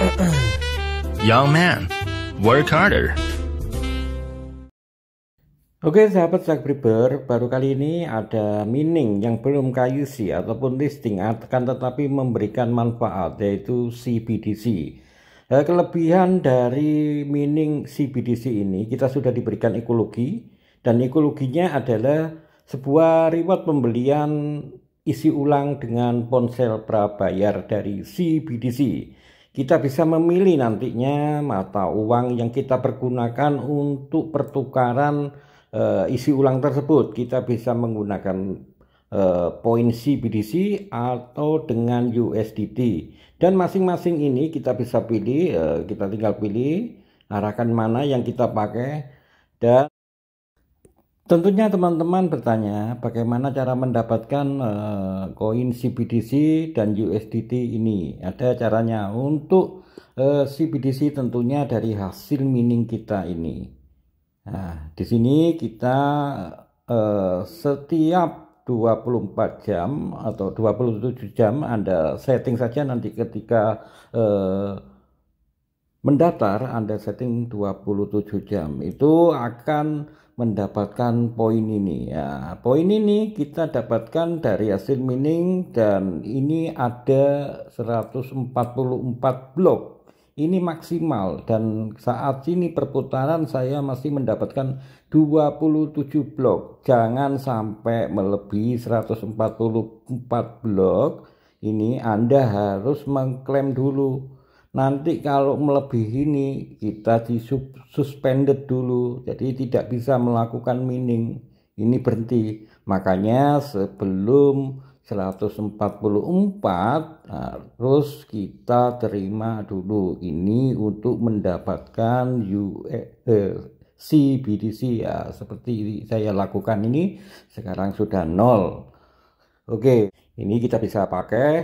Young man, work harder. Oke sahabat subscriber, baru kali ini ada mining yang belum KUC ataupun listing akan tetapi memberikan manfaat yaitu CBDC. Eh, kelebihan dari mining CBDC ini kita sudah diberikan ekologi dan ekologinya adalah sebuah reward pembelian isi ulang dengan ponsel prabayar dari CBDC kita bisa memilih nantinya mata uang yang kita pergunakan untuk pertukaran uh, isi ulang tersebut. Kita bisa menggunakan uh, poin CBDC atau dengan USDT. Dan masing-masing ini kita bisa pilih, uh, kita tinggal pilih arahkan mana yang kita pakai dan Tentunya teman-teman bertanya bagaimana cara mendapatkan eh, koin uh, CBDC dan USDT ini. Ada caranya untuk uh, eh, CBDC tentunya dari hasil mining kita ini. Nah, di sini kita uh, setiap 24 jam atau 27 jam Anda setting saja nanti ketika uh, mendaftar Anda setting 27 jam. Itu akan mendapatkan poin ini ya poin ini kita dapatkan dari hasil mining dan ini ada 144 blok ini maksimal dan saat ini perputaran saya masih mendapatkan 27 blok jangan sampai melebihi 144 blok ini Anda harus mengklaim dulu nanti kalau melebihi ini kita di suspended dulu jadi tidak bisa melakukan mining ini berhenti makanya sebelum 144 harus kita terima dulu ini untuk mendapatkan CBDC e e, ya seperti saya lakukan ini sekarang sudah nol Oke ini kita bisa pakai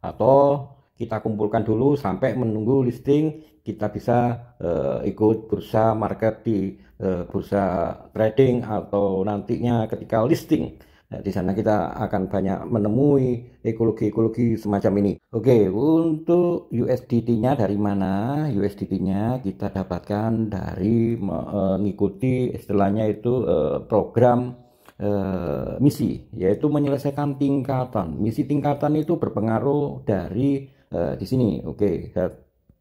atau kita kumpulkan dulu sampai menunggu listing kita bisa uh, ikut bursa market di uh, bursa trading atau nantinya ketika listing nah, di sana kita akan banyak menemui ekologi-ekologi semacam ini. Oke, untuk USDT-nya dari mana? USDT-nya kita dapatkan dari eh, mengikuti istilahnya itu uh, program misi, yaitu menyelesaikan tingkatan. Misi tingkatan itu berpengaruh dari Eh, di sini oke okay,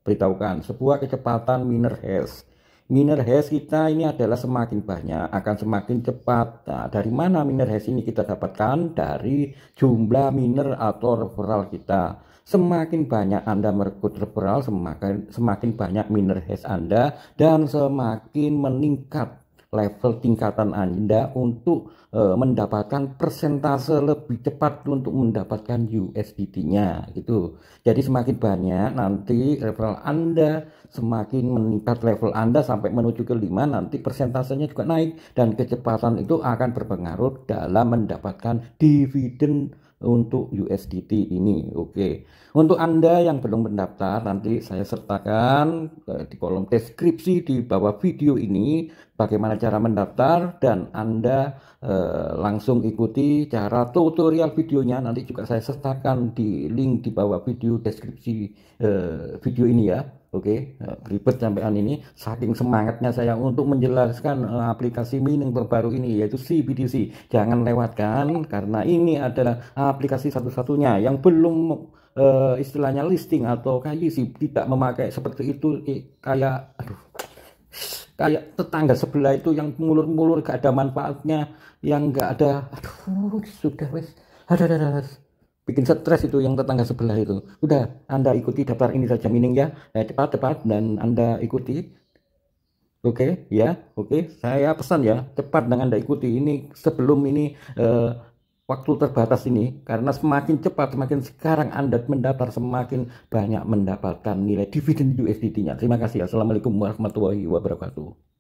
beritahukan sebuah kecepatan miner hash miner hash kita ini adalah semakin banyak akan semakin cepat nah, dari mana miner hash ini kita dapatkan dari jumlah miner atau referral kita semakin banyak Anda merekrut referral semakin semakin banyak miner hash Anda dan semakin meningkat level tingkatan Anda untuk uh, mendapatkan persentase lebih cepat untuk mendapatkan USDT-nya gitu. Jadi semakin banyak nanti level Anda semakin meningkat level Anda sampai menuju ke 5 nanti persentasenya juga naik dan kecepatan itu akan berpengaruh dalam mendapatkan dividen untuk USDT ini. Oke. Okay. Untuk Anda yang belum mendaftar, nanti saya sertakan eh, di kolom deskripsi di bawah video ini bagaimana cara mendaftar dan Anda eh, langsung ikuti cara tutorial videonya. Nanti juga saya sertakan di link di bawah video deskripsi eh, video ini ya. Oke, okay? Eh, ribet sampean ini saking semangatnya saya untuk menjelaskan eh, aplikasi mining terbaru ini yaitu CBDC. Jangan lewatkan karena ini adalah aplikasi satu-satunya yang belum uh, istilahnya listing atau sih tidak memakai seperti itu eh, kayak aduh kayak tetangga sebelah itu yang mulur-mulur gak ada manfaatnya yang gak ada aduh sudah wes aduh, aduh, aduh bikin stres itu yang tetangga sebelah itu. Udah, Anda ikuti daftar ini saja mining ya. Eh, nah, cepat cepat dan Anda ikuti. Oke, okay, ya. Oke, okay. saya pesan ya, cepat dengan Anda ikuti ini sebelum ini uh, waktu terbatas ini karena semakin cepat semakin sekarang Anda mendapat semakin banyak mendapatkan nilai dividen USDT-nya. Terima kasih. Assalamualaikum warahmatullahi wabarakatuh.